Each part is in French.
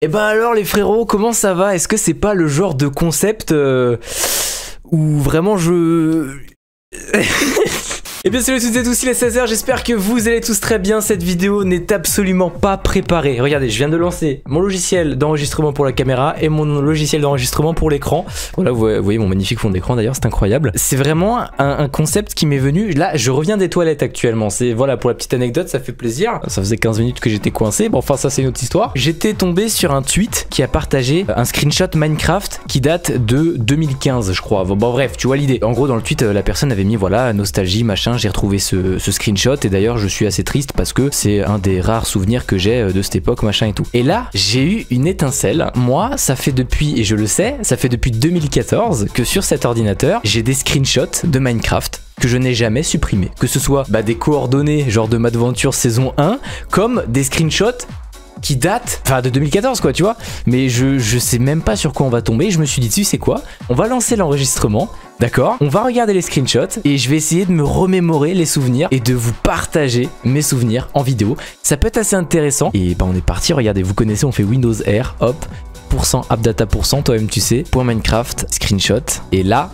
Et bah ben alors les frérots, comment ça va Est-ce que c'est pas le genre de concept euh, où vraiment je... Et eh bien salut à toutes et tous, il est 16h, j'espère que vous allez tous très bien. Cette vidéo n'est absolument pas préparée. Regardez, je viens de lancer mon logiciel d'enregistrement pour la caméra et mon logiciel d'enregistrement pour l'écran. Voilà, vous voyez mon magnifique fond d'écran d'ailleurs, c'est incroyable. C'est vraiment un, concept qui m'est venu. Là, je reviens des toilettes actuellement. C'est voilà, pour la petite anecdote, ça fait plaisir. Ça faisait 15 minutes que j'étais coincé. Bon, enfin, ça c'est une autre histoire. J'étais tombé sur un tweet qui a partagé un screenshot Minecraft qui date de 2015, je crois. bon bref, tu vois l'idée. En gros, dans le tweet, euh, la personne avait mis voilà, nostalgie, machin, j'ai retrouvé ce, screenshot et d'ailleurs je suis assez triste parce que c'est un des rares souvenirs que j'ai euh, de cette époque, machin et tout. Et là, j'ai eu une étincelle. Moi, ça fait depuis, et je le sais, ça fait depuis 2014 que sur cet ordinateur, j'ai des screenshots de Minecraft que je n'ai jamais supprimé. Que ce soit bah, des coordonnées genre de Madventure saison 1, comme des screenshots qui date enfin de 2014 quoi tu vois mais je, je sais même pas sur quoi on va tomber je me suis dit tu sais quoi on va lancer l'enregistrement D'accord On va regarder les screenshots et je vais essayer de me remémorer les souvenirs et de vous partager mes souvenirs en vidéo. Ça peut être assez intéressant. Et bah on est parti, regardez, vous connaissez, on fait Windows Air hop, pourcent, appdata pourcent, toi-même tu sais, point Minecraft, screenshot. Et là,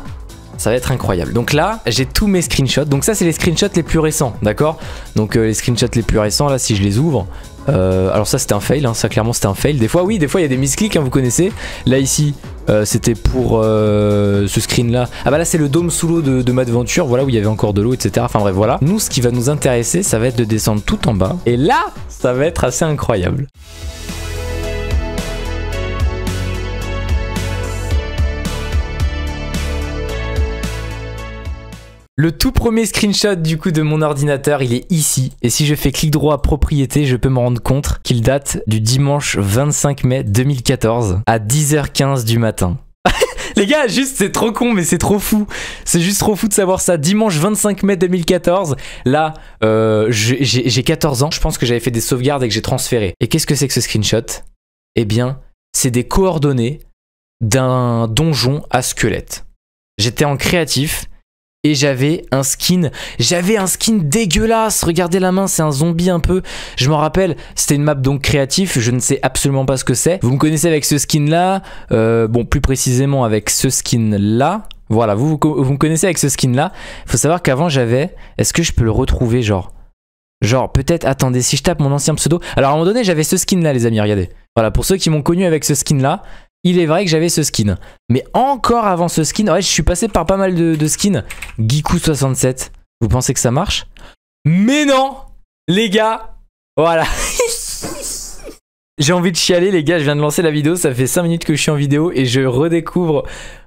ça va être incroyable. Donc là, j'ai tous mes screenshots. Donc ça, c'est les screenshots les plus récents, d'accord Donc euh, les screenshots les plus récents, là, si je les ouvre, euh, alors ça c'était un fail, hein, ça clairement c'était un fail. Des fois oui, des fois il y a des misclics, hein, vous connaissez. Là ici, euh, c'était pour euh, ce screen là. Ah bah là c'est le dôme sous l'eau de, Madventure voilà où il y avait encore de l'eau, etc. Enfin bref voilà. Nous ce qui va nous intéresser, ça va être de descendre tout en bas. Et là, ça va être assez incroyable. Le tout premier screenshot du coup de mon ordinateur, il est ici. Et si je fais clic droit à propriété, je peux me rendre compte qu'il date du dimanche 25 mai 2014 à 10h15 du matin. Les gars, juste, c'est trop con, mais c'est trop fou. C'est juste trop fou de savoir ça. Dimanche 25 mai 2014, là, euh, j'ai 14 ans. Je pense que j'avais fait des sauvegardes et que j'ai transféré. Et qu'est-ce que c'est que ce screenshot Eh bien, c'est des coordonnées d'un donjon à squelette. J'étais en créatif et j'avais un skin. J'avais un skin dégueulasse. Regardez la main, c'est un zombie un peu. Je m'en rappelle, c'était une map donc créatif. Je ne sais absolument pas ce que c'est. Vous me connaissez avec ce skin là. Euh, bon, plus précisément avec ce skin là. Voilà, vous, vous, me connaissez avec ce skin là. Faut savoir qu'avant j'avais. Est-ce que je peux le retrouver genre Genre peut-être, attendez, si je tape mon ancien pseudo. Alors à un moment donné j'avais ce skin là les amis, regardez. Voilà, pour ceux qui m'ont connu avec ce skin là, il est vrai que j'avais ce skin. Mais encore avant ce skin, ouais, je suis passé par pas mal de, skins. Giku67, vous pensez que ça marche Mais non Les gars Voilà J'ai envie de chialer les gars, je viens de lancer la vidéo, ça fait 5 minutes que je suis en vidéo et je redécouvre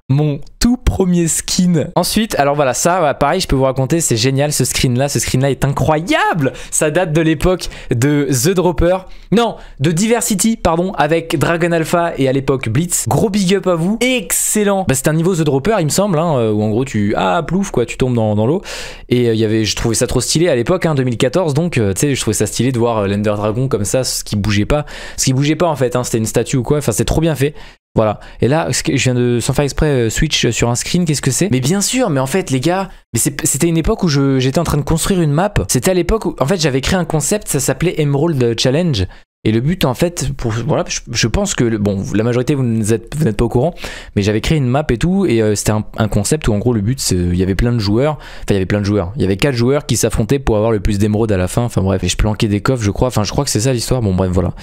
mon tout premier skin. Ensuite, alors voilà, ça, bah, pareil, je peux vous raconter, c'est génial ce screen-là. Ce screen-là est incroyable. Ça date de l'époque de The Dropper. Non, de Diversity, pardon, avec Dragon Alpha et à l'époque Blitz. Gros big up à vous. Excellent. Bah, c'est un niveau The Dropper, il me semble, hein, euh, où en gros tu. Ah, plouf, quoi, tu tombes dans, l'eau. Et euh, il y avait, je trouvais ça trop stylé à l'époque, hein, 2014. Donc, euh, tu sais, je trouvais ça stylé de voir l'Ender Dragon comme ça, ce qui bougeait pas. Ce qui bougeait pas en fait, hein, c'était une statue ou quoi. Enfin, c'est trop bien fait. Voilà. Et là, je viens de, sans faire exprès, euh, switch sur un screen, qu'est-ce que c'est Mais bien sûr, mais en fait, les gars, mais c'était une époque où j'étais en train de construire une map. C'était à l'époque où, en fait, j'avais créé un concept, ça s'appelait Emerald Challenge. Et le but, en fait, pour, voilà, je, pense que, bon, la majorité, vous n'êtes pas au courant, mais j'avais créé une map et tout, et euh, c'était un, concept où, en gros, le but, c'est il y avait plein de joueurs, enfin, il y avait plein de joueurs, il y avait quatre joueurs qui s'affrontaient pour avoir le plus d'émeraudes à la fin, enfin bref, et je planquais des coffres, je crois, enfin, je crois que c'est ça l'histoire, bon, bref, voilà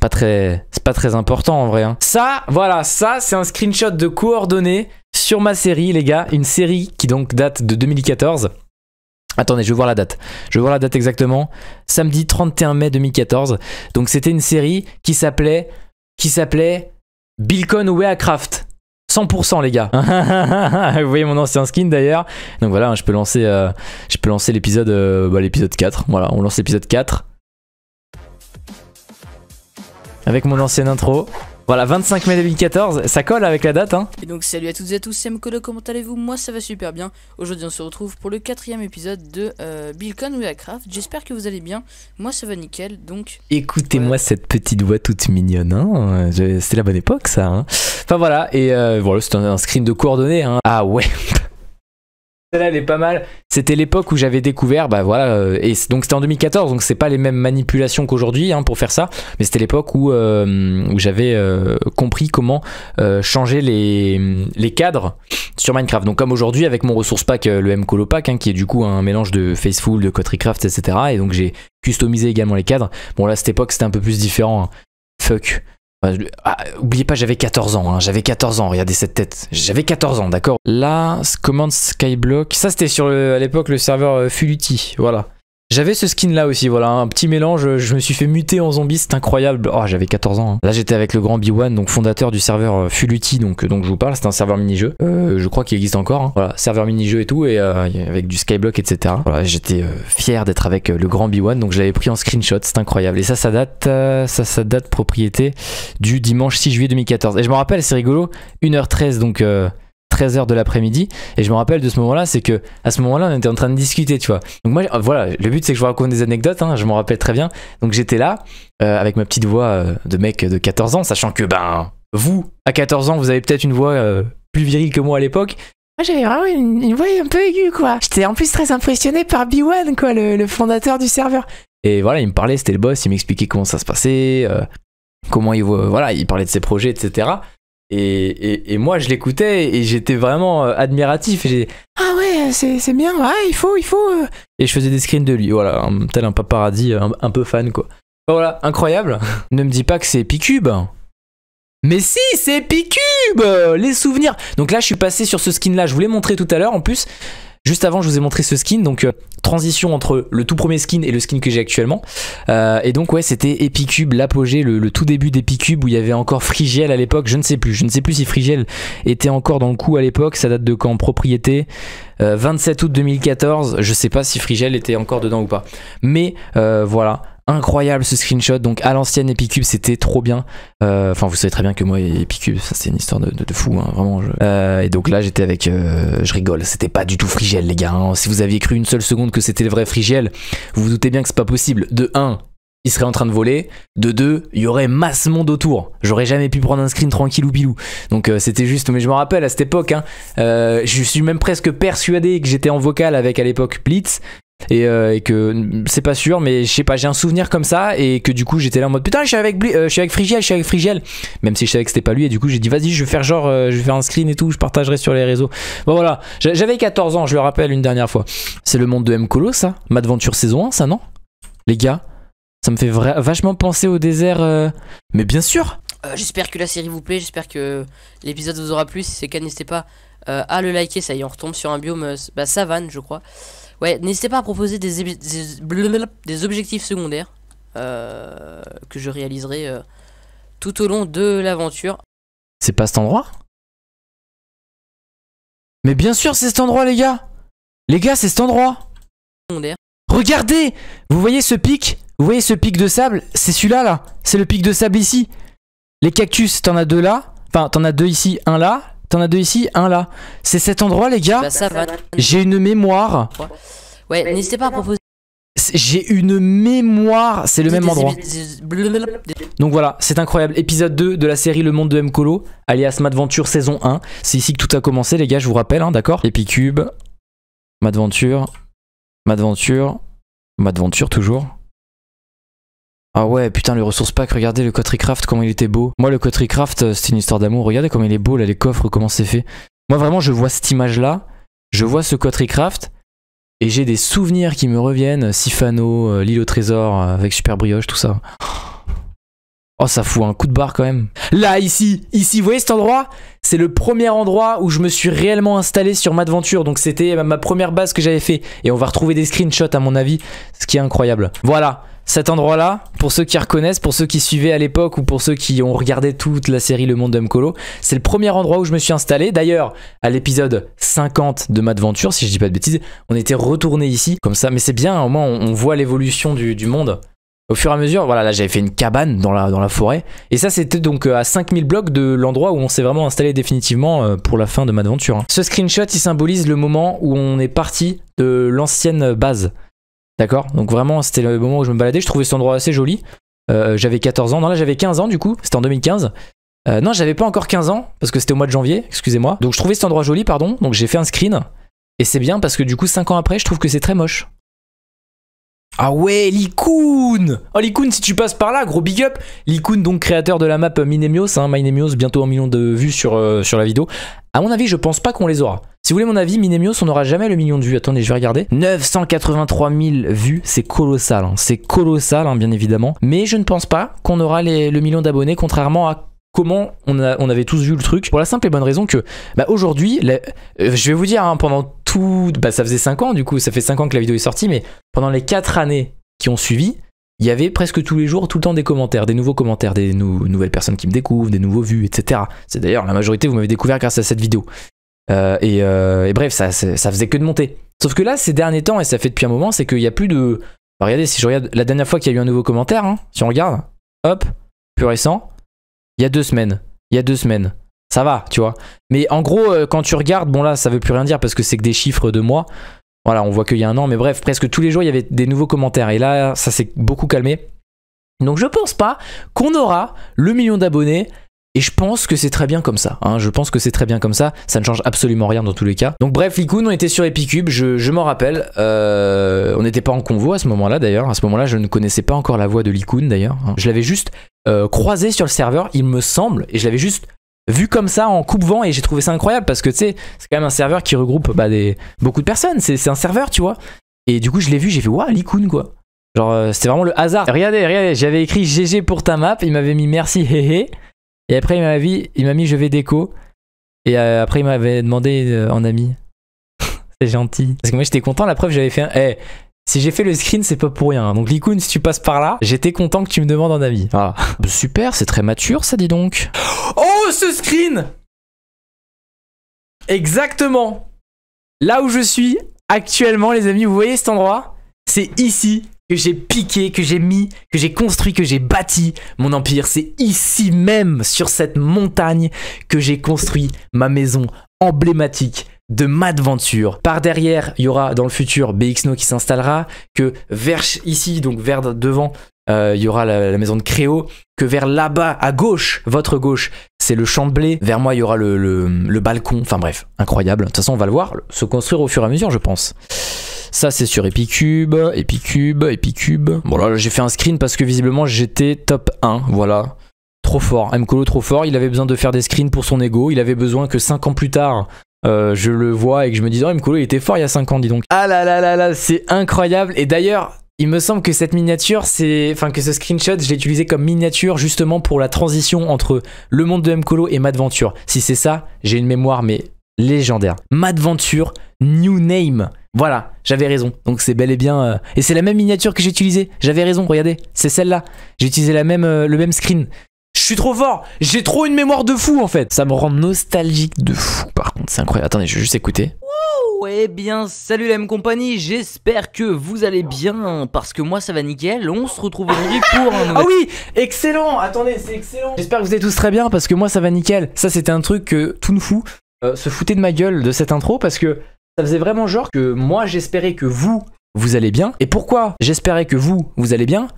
c'est pas très, c'est pas très important en vrai. Hein. Ça, voilà, ça c'est un screenshot de coordonnées sur ma série, les gars, une série qui donc date de 2014. Attendez, je vais voir la date. Je vais voir la date exactement. Samedi 31 mai 2014. Donc c'était une série qui s'appelait, qui s'appelait Bilcon Craft 100% les gars. Vous voyez mon ancien skin d'ailleurs. Donc voilà, hein, je peux lancer, euh, je peux lancer l'épisode, euh, bah, l'épisode 4. Voilà, on lance l'épisode 4 avec mon ancienne intro. Voilà, 25 mai 2014, ça colle avec la date, hein Et donc salut à toutes et à tous, c'est Mkolo, comment allez-vous Moi ça va super bien. Aujourd'hui on se retrouve pour le quatrième épisode de euh, Billcon ou Craft. J'espère que vous allez bien, moi ça va nickel, donc... Écoutez-moi cette petite voix toute mignonne, hein. C'était la bonne époque ça, hein. Enfin voilà, et euh, voilà, c'est un, un, screen de coordonnées, hein. Ah ouais celle-là elle est pas mal. C'était l'époque où j'avais découvert, bah voilà, euh, et donc c'était en 2014, donc c'est pas les mêmes manipulations qu'aujourd'hui hein, pour faire ça, mais c'était l'époque où, euh, j'avais euh, compris comment changer les, les cadres sur Minecraft. Donc comme aujourd'hui avec mon ressource pack, le mcolo pack, hein, qui est du coup un mélange de Faceful, de Cotricraft, etc. Et donc j'ai customisé également les cadres. Bon là, cette époque, c'était un peu plus différent. Hein. Fuck ah, oubliez pas, j'avais 14 ans, hein. j'avais 14 ans, regardez cette tête. J'avais 14 ans, d'accord Là, commande Skyblock. Ça, c'était sur à l'époque le serveur euh, Fuluti, voilà. J'avais ce skin là aussi, voilà, un petit mélange, euh, je me suis fait muter en zombie, c'est incroyable. Oh, j'avais 14 ans. Hein. Là, j'étais avec le grand B1, donc fondateur du serveur euh, Fuluti, donc, euh, donc je vous parle, c'est un serveur mini-jeu. Euh, je crois qu'il existe encore, hein. voilà, serveur mini-jeu et tout, et avec du skyblock, etc. Voilà, j'étais fier d'être avec le grand B1, donc je l'avais pris en screenshot, c'est incroyable. Et ça, ça date, ça, ça date propriété du dimanche 6 juillet 2014. Et je me rappelle, c'est rigolo, 1h13, donc... 13h de l'après-midi. Et je me rappelle de ce moment-là, c'est que à ce moment-là, on était en train de discuter, tu vois. Donc moi, voilà, le but c'est que je vous raconte des anecdotes, hein, je m'en rappelle très bien. Donc j'étais là, euh, avec ma petite voix euh, de mec de 14 ans, sachant que, ben, vous, à 14 ans, vous avez peut-être une voix euh, plus virile que moi à l'époque. Moi, j'avais vraiment une, voix un peu aiguë, quoi. J'étais en plus très impressionné par B1, quoi, le, le, fondateur du serveur. Et voilà, il me parlait, c'était le boss, il m'expliquait comment ça se passait, comment il, voilà, il parlait de ses projets, etc. Et, moi, je l'écoutais et j'étais vraiment euh, admiratif. Et ah ouais, c'est bien, il faut, il faut. Euh. Et je faisais des screens de lui, voilà, tel un paparazzi euh, un, peu fan, quoi. voilà, incroyable. ne me dis pas que c'est Picube. Mais si, c'est Picube Les souvenirs Donc là, je suis passé sur ce skin-là, je voulais montrer tout à l'heure en plus. Juste avant, je vous ai montré ce skin, donc euh, transition entre le tout premier skin et le skin que j'ai actuellement. Euh, et donc ouais, c'était Epicube, l'apogée, le, tout début d'Epicube où il y avait encore Frigiel à l'époque, je ne sais plus. Je ne sais plus si Frigiel était encore dans le coup à l'époque, ça date de quand propriété 27 euh, août 2014, je sais pas si Frigiel était encore dedans ou pas. Mais voilà, Incroyable ce screenshot, donc à l'ancienne Epicube c'était trop bien. Euh, enfin vous savez très bien que moi et Epicube ça c'est une histoire de, fou, hein, vraiment. Euh, et donc là j'étais avec, euh, je rigole, c'était pas du tout Frigiel les gars. Hein. Si vous aviez cru une seule seconde que c'était le vrai Frigiel, vous vous doutez bien que c'est pas possible. De 1, il serait en train de voler. De 2 il y aurait masse monde autour. J'aurais jamais pu prendre un screen tranquille ou bilou. Donc c'était juste, mais je me rappelle à cette époque, hein, je suis même presque persuadé que j'étais en vocal avec à l'époque Blitz euh, et, que c'est pas sûr mais je sais pas j'ai un souvenir comme ça et que du coup j'étais là en mode putain je suis avec euh, je suis avec Frigiel je suis avec Frigiel même si je savais que c'était pas lui et du coup j'ai dit vas-y je vais faire genre euh, je vais faire un screen et tout je partagerai sur les réseaux bon voilà j'avais 14 ans je le rappelle une dernière fois c'est le monde de M Colo ça Madventure saison 1 ça non les gars ça me fait vachement penser au désert mais bien sûr j'espère que la série vous plaît j'espère que l'épisode vous aura plu si c'est le cas n'hésitez pas à le liker ça y est on retombe sur un biome bah, savane je crois Ouais, n'hésitez pas à proposer des, objectifs secondaires euh, que je réaliserai euh, tout au long de l'aventure. C'est pas cet endroit Mais bien sûr, c'est cet endroit, les gars Les gars, c'est cet endroit Regardez Vous voyez ce pic Vous voyez ce pic de sable C'est celui là, là. C'est le pic de sable ici. Les cactus, t'en as deux là. Enfin, t'en as deux ici, un là. T'en as deux ici, un là. C'est cet endroit, les gars. Bah, J'ai une mémoire. Ouais, n'hésitez pas à proposer. J'ai une mémoire, c'est le même endroit. Donc voilà, c'est incroyable. Épisode 2 de la série Le Monde de M. Colo, alias Madventure saison 1. C'est ici que tout a commencé, les gars, je vous rappelle, hein, d'accord Epicube, Madventure, Madventure, Madventure toujours. Ah ouais, putain, le ressource pack, regardez le Coterie Craft, comment il était beau. Moi, le Coterie Craft, euh, c'est une histoire d'amour. Regardez comment il est beau, là, les coffres, comment c'est fait. Moi, vraiment, je vois cette image-là, je vois ce Coterie Craft, et j'ai des souvenirs qui me reviennent. Sifano, euh, l'île au trésor, euh, avec Super Brioche, tout ça. Oh, ça fout un coup de barre quand même. Là, ici, ici, vous voyez cet endroit C'est le premier endroit où je me suis réellement installé sur Madventure. Donc, c'était ma première base que j'avais fait. Et on va retrouver des screenshots, à mon avis, ce qui est incroyable. Voilà, cet endroit-là, pour ceux qui reconnaissent, pour ceux qui suivaient à l'époque ou pour ceux qui ont regardé toute la série Le Monde d'Homme c'est le premier endroit où je me suis installé. D'ailleurs, à l'épisode 50 de Madventure, si je dis pas de bêtises, on était retourné ici, comme ça. Mais c'est bien, au moins on, voit l'évolution du, monde. Au fur et à mesure, voilà, là j'avais fait une cabane dans la, dans la forêt. Et ça, c'était donc euh, à 5000 blocs de l'endroit où on s'est vraiment installé définitivement euh, pour la fin de Madventure. Hein. Ce screenshot, il symbolise le moment où on est parti de l'ancienne base. D'accord Donc vraiment, c'était le moment où je me baladais. Je trouvais cet endroit assez joli. Euh, j'avais 14 ans. Non, là, j'avais 15 ans du coup. C'était en 2015. Euh, non, j'avais pas encore 15 ans parce que c'était au mois de janvier, excusez-moi. Donc je trouvais cet endroit joli, pardon. Donc j'ai fait un screen. Et c'est bien parce que du coup, 5 ans après, je trouve que c'est très moche. Ah ouais, Likoun Oh Likoun, si tu passes par là, gros big up Likoun, donc créateur de la map Minemios, hein, Minemios, bientôt un million de vues sur, euh, sur la vidéo. À mon avis, je pense pas qu'on les aura. Si vous voulez mon avis, Minemios, on n'aura jamais le million de vues. Attendez, je vais regarder. 983 000 vues, c'est colossal. Hein. C'est colossal, hein, bien évidemment. Mais je ne pense pas qu'on aura le million d'abonnés, contrairement à comment on, avait tous vu le truc. Pour la simple et bonne raison que bah, aujourd'hui, euh, je vais vous dire, hein, pendant tout... Bah, ça faisait 5 ans du coup, ça fait 5 ans que la vidéo est sortie, mais pendant les 4 années qui ont suivi, il y avait presque tous les jours, tout le temps des commentaires, des nouveaux commentaires, des nouvelles personnes qui me découvrent, des nouveaux vues, etc. C'est d'ailleurs la majorité, vous m'avez découvert grâce à cette vidéo. Euh, euh, et, bref, ça, faisait que de monter. Sauf que là, ces derniers temps, et ça fait depuis un moment, c'est qu'il n'y a plus de... Bah, regardez, si je regarde la dernière fois qu'il y a eu un nouveau commentaire, hein, si on regarde, hop, plus récent, il y a deux semaines. Il y a deux semaines. Ça va, tu vois. Mais en gros, euh, quand tu regardes, bon là, ça veut plus rien dire parce que c'est que des chiffres de mois. Voilà, on voit qu'il y a un an, mais bref, presque tous les jours, il y avait des nouveaux commentaires. Et là, ça s'est beaucoup calmé. Donc je pense pas qu'on aura le million d'abonnés et je pense que c'est très bien comme ça. Hein. Je pense que c'est très bien comme ça. Ça ne change absolument rien dans tous les cas. Donc bref, Likoun, on était sur Epicube, je, m'en rappelle. Euh, on n'était pas en convo à ce moment-là d'ailleurs. À ce moment-là, je ne connaissais pas encore la voix de Likoun d'ailleurs. Hein. Je l'avais juste euh, croisé sur le serveur, il me semble, et je l'avais juste vu comme ça en coupe-vent et j'ai trouvé ça incroyable parce que tu sais, c'est quand même un serveur qui regroupe bah, des, beaucoup de personnes, c'est un serveur, tu vois. Et du coup, je l'ai vu, j'ai fait, waouh, l'icône quoi. Genre, euh, c'était vraiment le hasard. Regardez, regardez, j'avais écrit GG pour ta map, il m'avait mis merci, hé. Et après, il m'a mis, il mis je vais déco. Et euh, après, il m'avait demandé en ami. c'est gentil. Parce que moi, j'étais content, la preuve, j'avais fait un. Hey, eh, si j'ai fait le screen, c'est pas pour rien. Donc Likoun, si tu passes par là, j'étais content que tu me demandes un avis. Ah bah, Super, c'est très mature ça, dit donc. Oh, ce screen Exactement. Là où je suis actuellement, les amis, vous voyez cet endroit C'est ici que j'ai piqué, que j'ai mis, que j'ai construit, que j'ai bâti mon empire. C'est ici même, sur cette montagne, que j'ai construit ma maison emblématique de madventure. Par derrière, il y aura dans le futur BXNO qui s'installera, que vers ici, donc vers devant, euh, il y aura la, maison de Créo, que vers là-bas, à gauche, votre gauche, c'est le champ de blé, vers moi, il y aura le, le, balcon, enfin bref, incroyable. De toute façon, on va le voir se construire au fur et à mesure, je pense. Ça, c'est sur Epicube, Epicube, Epicube. Bon, là, j'ai fait un screen parce que visiblement, j'étais top 1, voilà. Trop fort, Mcolo trop fort, il avait besoin de faire des screens pour son ego, il avait besoin que 5 ans plus tard, euh, je le vois et que je me dis, oh, M'Kolo, il était fort il y a 5 ans, dis donc. Ah là là là là, c'est incroyable. Et d'ailleurs, il me semble que cette miniature, c'est, enfin que ce screenshot, je l'ai utilisé comme miniature justement pour la transition entre le monde de Mkolo et Madventure. Si c'est ça, j'ai une mémoire mais légendaire. Madventure, new name. Voilà, j'avais raison. Donc c'est bel et bien euh, et c'est la même miniature que j'ai utilisée. J'avais raison. Regardez, c'est celle-là. J'ai utilisé la même, euh, le même screen. Je suis trop fort. J'ai trop une mémoire de fou en fait. Ça me rend nostalgique de fou par contre. C'est incroyable. Attendez, je vais juste écouter. Wow, eh bien, salut la M compagnie. J'espère que vous allez bien parce que moi ça va nickel. On se retrouve aujourd'hui pour un Ah oui, excellent. Attendez, c'est excellent. J'espère que vous allez tous très bien parce que moi ça va nickel. Ça c'était un truc que tout fou euh, se foutait de ma gueule de cette intro parce que ça faisait vraiment genre que moi j'espérais que vous vous allez bien. Et pourquoi j'espérais que vous vous allez bien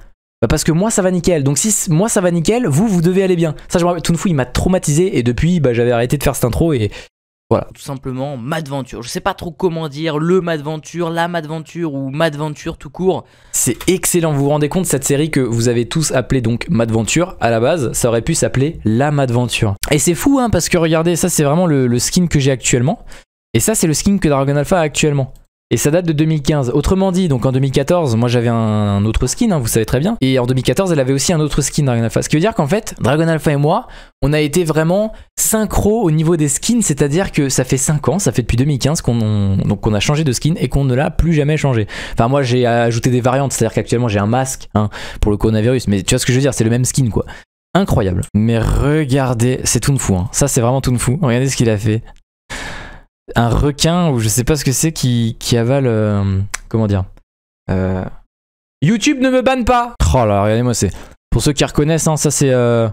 bah, parce que moi ça va nickel. Donc si moi ça va nickel, vous vous devez aller bien. Ça je me rappelle, Toonfou il m'a traumatisé et depuis bah, j'avais arrêté de faire cette intro et voilà. Tout simplement Madventure. Je sais pas trop comment dire le Madventure, la Madventure ou Madventure tout court. C'est excellent, vous vous rendez compte cette série que vous avez tous appelée donc Madventure à la base, ça aurait pu s'appeler la Madventure. Et c'est fou hein parce que regardez, ça c'est vraiment le, le skin que j'ai actuellement. Et ça c'est le skin que Dragon Alpha a actuellement. Et ça date de 2015. Autrement dit, donc en 2014, moi j'avais un, autre skin, hein, vous savez très bien. Et en 2014, elle avait aussi un autre skin Dragon Alpha. Ce qui veut dire qu'en fait, Dragon Alpha et moi, on a été vraiment synchro au niveau des skins. C'est-à-dire que ça fait 5 ans, ça fait depuis 2015 qu'on a changé de skin et qu'on ne l'a plus jamais changé. Enfin, moi j'ai ajouté des variantes. C'est-à-dire qu'actuellement j'ai un masque hein, pour le coronavirus. Mais tu vois ce que je veux dire, c'est le même skin quoi. Incroyable. Mais regardez, c'est tout fou. Hein. Ça, c'est vraiment tout fou. Regardez ce qu'il a fait un requin ou je sais pas ce que c'est qui, qui, avale. Euh, comment dire euh, YouTube ne me banne pas Oh là, regardez-moi, c'est. Pour ceux qui reconnaissent, hein, ça c'est. Euh,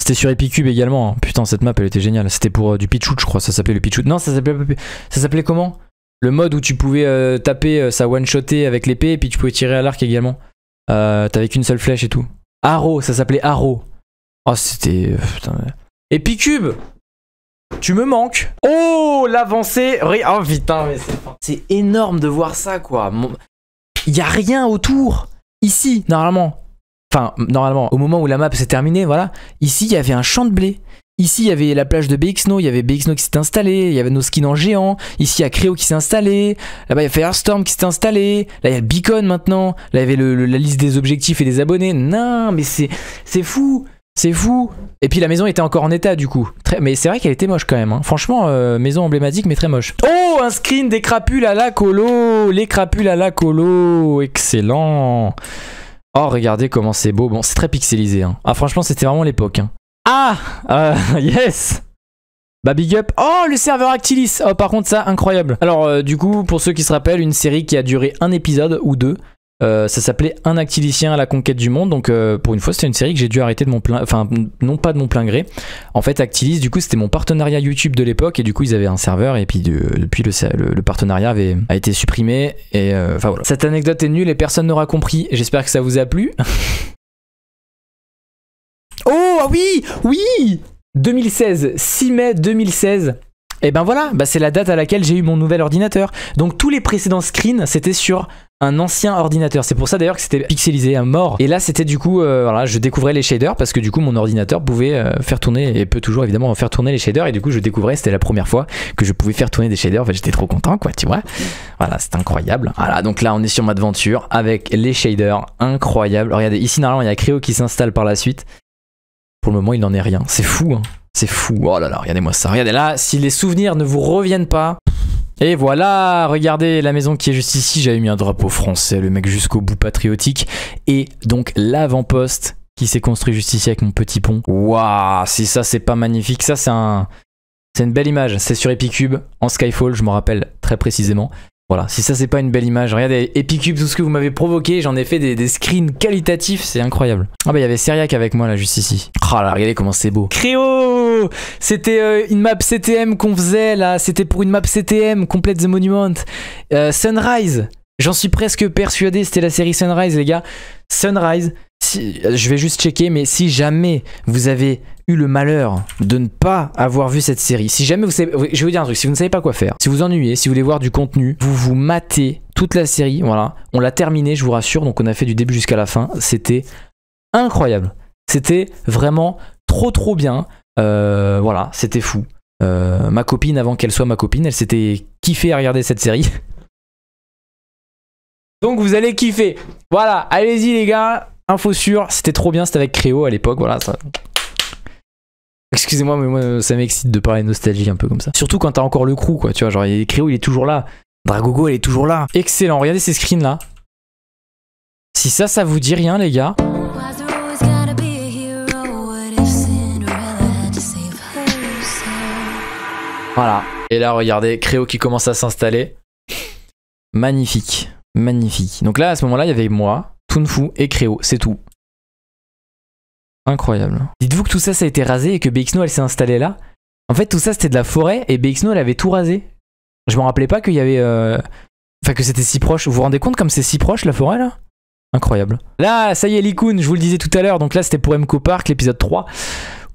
c'était sur Epicube également. Hein. Putain, cette map elle était géniale. C'était pour du pitchout, je crois. Ça s'appelait le pitchout. Non, ça s'appelait, ça s'appelait comment Le mode où tu pouvais taper, ça one-shotter avec l'épée et puis tu pouvais tirer à l'arc également. T'avais qu'une seule flèche et tout. Arrow, ça s'appelait Arrow. Oh, c'était. Putain. Epicube tu me manques. Oh, l'avancée. Oh putain, mais c'est énorme de voir ça, quoi. Il n'y a rien autour. Ici, normalement. Enfin, normalement, au moment où la map s'est terminée, voilà. Ici, il y avait un champ de blé. Ici, il y avait la plage de BXNO, il y avait BXNO qui s'est installé, il y avait nos skins en géant. Ici, il y a Creo qui s'est installé. Là-bas, il y a Firestorm qui s'est installé. Là, il y a le beacon maintenant. Là, il y avait la liste des objectifs et des abonnés. Non, mais c'est fou. C'est fou. Et puis la maison était encore en état du coup. Très... Mais c'est vrai qu'elle était moche quand même. Hein. Franchement, euh, maison emblématique mais très moche. Oh, un screen des crapules à la colo. Les crapules à la colo. Excellent. Oh, regardez comment c'est beau. Bon, c'est très pixelisé. Hein. Ah, franchement, c'était vraiment l'époque. Hein. Ah, euh, yes. Bah big up. Oh le serveur Actilis. Oh par contre ça incroyable. Alors euh, du coup pour ceux qui se rappellent une série qui a duré un épisode ou deux euh, ça s'appelait Un actilicien à la conquête du monde. Donc euh, pour une fois, c'était une série que j'ai dû arrêter de mon plein, enfin non pas de mon plein gré. En fait, Actilis, du coup, c'était mon partenariat YouTube de l'époque et du coup, ils avaient un serveur et puis depuis le, partenariat avait a été supprimé et euh, enfin voilà. Cette anecdote est nulle et personne n'aura compris. J'espère que ça vous a plu. oh ah oui, oui. 2016, 6 mai 2016, et ben voilà, bah, c'est la date à laquelle j'ai eu mon nouvel ordinateur. Donc tous les précédents screens, c'était sur un ancien ordinateur. C'est pour ça d'ailleurs que c'était pixelisé à hein, mort. Et là, c'était du coup, euh, voilà, je découvrais les shaders parce que du coup, mon ordinateur pouvait euh, faire tourner et peut toujours évidemment faire tourner les shaders. Et du coup, je découvrais, c'était la première fois que je pouvais faire tourner des shaders. Enfin, j'étais trop content, quoi, tu vois. Voilà, c'est incroyable. Voilà, donc là, on est sur ma aventure avec les shaders. Incroyable. regardez, ici, normalement, il y a Creo qui s'installe par la suite. Pour le moment, il n'en est rien. C'est fou, hein. C'est fou. Oh là là, regardez-moi ça. Regardez là, si les souvenirs ne vous reviennent pas. Et voilà, regardez la maison qui est juste ici. J'avais mis un drapeau français, le mec jusqu'au bout patriotique. Et donc l'avant-poste qui s'est construit juste ici avec mon petit pont. Waouh, si ça c'est pas magnifique, ça c'est un... C'est une belle image, c'est sur Epicube, en Skyfall, je me rappelle très précisément. Voilà, si ça c'est pas une belle image, regardez Epicube, tout ce que vous m'avez provoqué, j'en ai fait des, screens qualitatifs, c'est incroyable. Ah bah il y avait Seriac avec moi là juste ici. oh là, regardez comment c'est beau. Créo C'était euh, une map CTM qu'on faisait là, c'était pour une map CTM, Complete the Monument. Euh, Sunrise J'en suis presque persuadé, c'était la série Sunrise les gars. Sunrise, je vais juste checker, mais si jamais vous avez eu le malheur de ne pas avoir vu cette série, si jamais vous savez, je vais vous dire un truc, si vous ne savez pas quoi faire, si vous ennuyez, si vous voulez voir du contenu, vous vous matez toute la série, voilà, on l'a terminée, je vous rassure, donc on a fait du début jusqu'à la fin, c'était incroyable, c'était vraiment trop trop bien, euh, voilà, c'était fou. Euh, ma copine, avant qu'elle soit ma copine, elle s'était kiffée à regarder cette série. Donc vous allez kiffer. Voilà, allez-y les gars, Info sûre, c'était trop bien, c'était avec Créo à l'époque, voilà. Ça... Excusez-moi, mais moi ça m'excite de parler nostalgie un peu comme ça. Surtout quand t'as encore le crew, quoi, tu vois. Genre, Créo il est toujours là. Dragogo elle est toujours là. Excellent, regardez ces screens là. Si ça, ça vous dit rien, les gars. Voilà. Et là, regardez, Créo qui commence à s'installer. Magnifique. Magnifique. Donc là, à ce moment-là, il y avait moi, Tunfu et Créo, c'est tout. Incroyable. Dites-vous que tout ça, ça a été rasé et que BXNO, elle s'est installée là. En fait, tout ça, c'était de la forêt et BXNO, elle avait tout rasé. Je me rappelais pas qu'il y avait. Euh, enfin, que c'était si proche. Vous vous rendez compte comme c'est si proche la forêt là Incroyable. Là, ça y est, Likun, je vous le disais tout à l'heure. Donc là, c'était pour MCO Park, l'épisode 3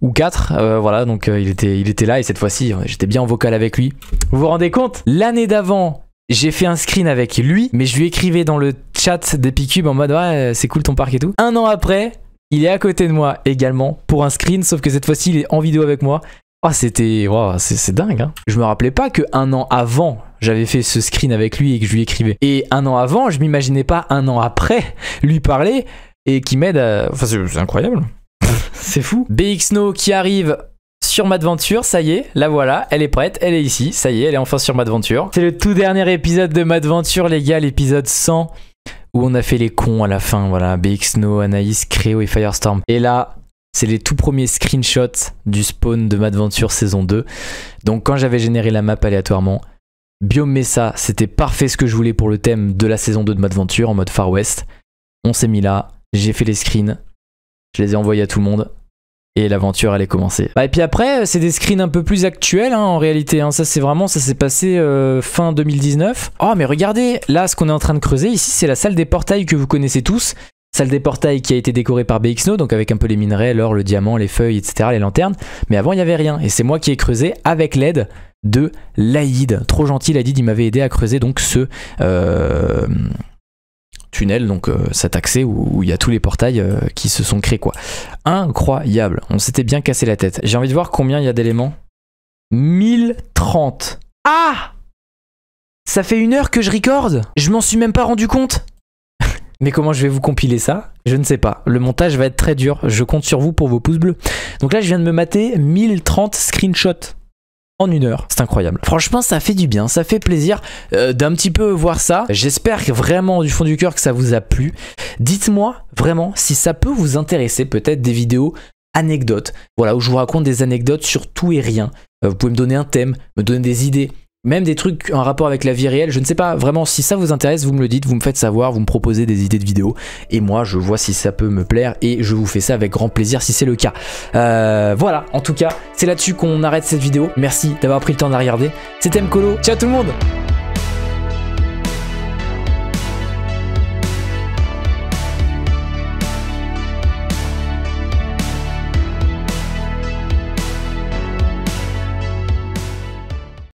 ou 4. Euh, voilà, donc euh, il, était, il était là et cette fois-ci, j'étais bien en vocal avec lui. Vous vous rendez compte L'année d'avant, j'ai fait un screen avec lui, mais je lui écrivais dans le chat d'Epicube en mode ouais, c'est cool ton parc et tout. Un an après, il est à côté de moi également pour un screen, sauf que cette fois-ci il est en vidéo avec moi. Oh, c'était. c'est dingue. Hein. Je me rappelais pas que un an avant, j'avais fait ce screen avec lui et que je lui écrivais. Et un an avant, je m'imaginais pas un an après lui parler et qu'il m'aide à. Enfin, c'est incroyable. c'est fou. BXNO qui arrive sur Madventure, ça y est, la voilà, elle est prête, elle est ici, ça y est, elle est enfin sur Madventure. C'est le tout dernier épisode de Madventure, les gars, l'épisode 100, où on a fait les cons à la fin, voilà, BX Snow, Anaïs, Créo et Firestorm. Et là, c'est les tout premiers screenshots du spawn de Madventure saison 2. Donc quand j'avais généré la map aléatoirement, Biome Mesa, c'était parfait ce que je voulais pour le thème de la saison 2 de Madventure en mode Far West. On s'est mis là, j'ai fait les screens, je les ai envoyés à tout le monde, et l'aventure allait commencer. Bah, et puis après, euh, c'est des screens un peu plus actuels hein, en réalité. Hein. Ça, c'est vraiment, ça s'est passé euh, fin 2019. Oh, mais regardez, là, ce qu'on est en train de creuser ici, c'est la salle des portails que vous connaissez tous. Salle des portails qui a été décorée par BXNO, donc avec un peu les minerais, l'or, le diamant, les feuilles, etc., les lanternes. Mais avant, il n'y avait rien. Et c'est moi qui ai creusé avec l'aide de l'Aïd. Trop gentil, l'Aïd, il m'avait aidé à creuser donc ce. Euh, tunnel, donc euh, cet accès où il y a tous les portails euh, qui se sont créés quoi. Incroyable, on s'était bien cassé la tête. J'ai envie de voir combien il y a d'éléments. 1030. Ah Ça fait une heure que je recorde Je m'en suis même pas rendu compte mais comment je vais vous compiler ça Je ne sais pas. Le montage va être très dur. Je compte sur vous pour vos pouces bleus. Donc là, je viens de me mater 1030 screenshots en une heure. C'est incroyable. Franchement, ça fait du bien, ça fait plaisir euh, d'un petit peu voir ça. J'espère vraiment du fond du cœur que ça vous a plu. Dites-moi vraiment si ça peut vous intéresser peut-être des vidéos anecdotes. Voilà, où je vous raconte des anecdotes sur tout et rien. Euh, vous pouvez me donner un thème, me donner des idées, même des trucs en rapport avec la vie réelle, je ne sais pas vraiment si ça vous intéresse, vous me le dites, vous me faites savoir, vous me proposez des idées de vidéos, et moi je vois si ça peut me plaire, et je vous fais ça avec grand plaisir si c'est le cas. Euh, voilà, en tout cas, c'est là-dessus qu'on arrête cette vidéo, merci d'avoir pris le temps de la regarder, c'était Mkolo, ciao tout le monde